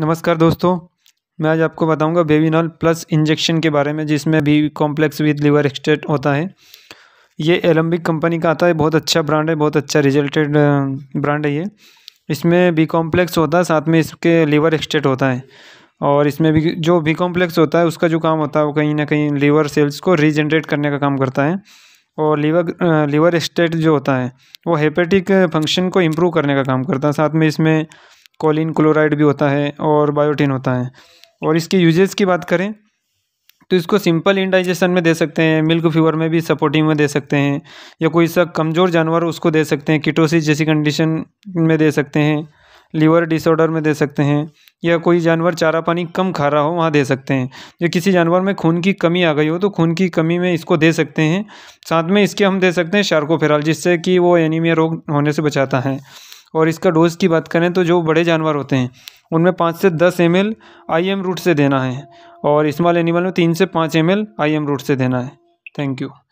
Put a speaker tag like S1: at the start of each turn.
S1: नमस्कार दोस्तों मैं आज आपको बताऊंगा बेबीनॉल प्लस इंजेक्शन के बारे में जिसमें भी कॉम्प्लेक्स विद लिवर एक्सटेट होता है ये एलम्बिक कंपनी का आता है बहुत अच्छा ब्रांड है बहुत अच्छा रिजल्टेड ब्रांड है ये इसमें बी कॉम्प्लेक्स होता है साथ में इसके लीवर एक्सटेट होता है और इसमें भी जो बी कॉम्प्लेक्स होता है उसका जो काम होता है वो कहीं ना कहीं लीवर सेल्स को रीजनरेट करने का काम करता है और लीवर लीवर एक्सटेट जो होता है वो हेपेटिक फंक्शन को इम्प्रूव करने का काम करता है साथ में इसमें कोलिन क्लोराइड भी होता है और बायोटिन होता है और इसके यूजेस की बात करें तो इसको सिंपल इंडाइजेशन में दे सकते हैं मिल्क फीवर में भी सपोर्टिंग में दे सकते हैं या कोई सा कमज़ोर जानवर उसको दे सकते हैं किटोसिस जैसी कंडीशन में दे सकते हैं लीवर डिसऑर्डर में दे सकते हैं या कोई जानवर चारा पानी कम खा रहा हो वहाँ दे सकते हैं या किसी जानवर में खून की कमी आ गई हो तो खून की कमी में इसको दे सकते हैं साथ में इसके हम दे सकते हैं शार्कोफेराल जिससे कि वो एनीमिया रोग होने से बचाता है और इसका डोज़ की बात करें तो जो बड़े जानवर होते हैं उनमें पाँच से दस M L I M route से देना है और स्मॉल एनिमल में तीन से पाँच M L I M route से देना है थैंक यू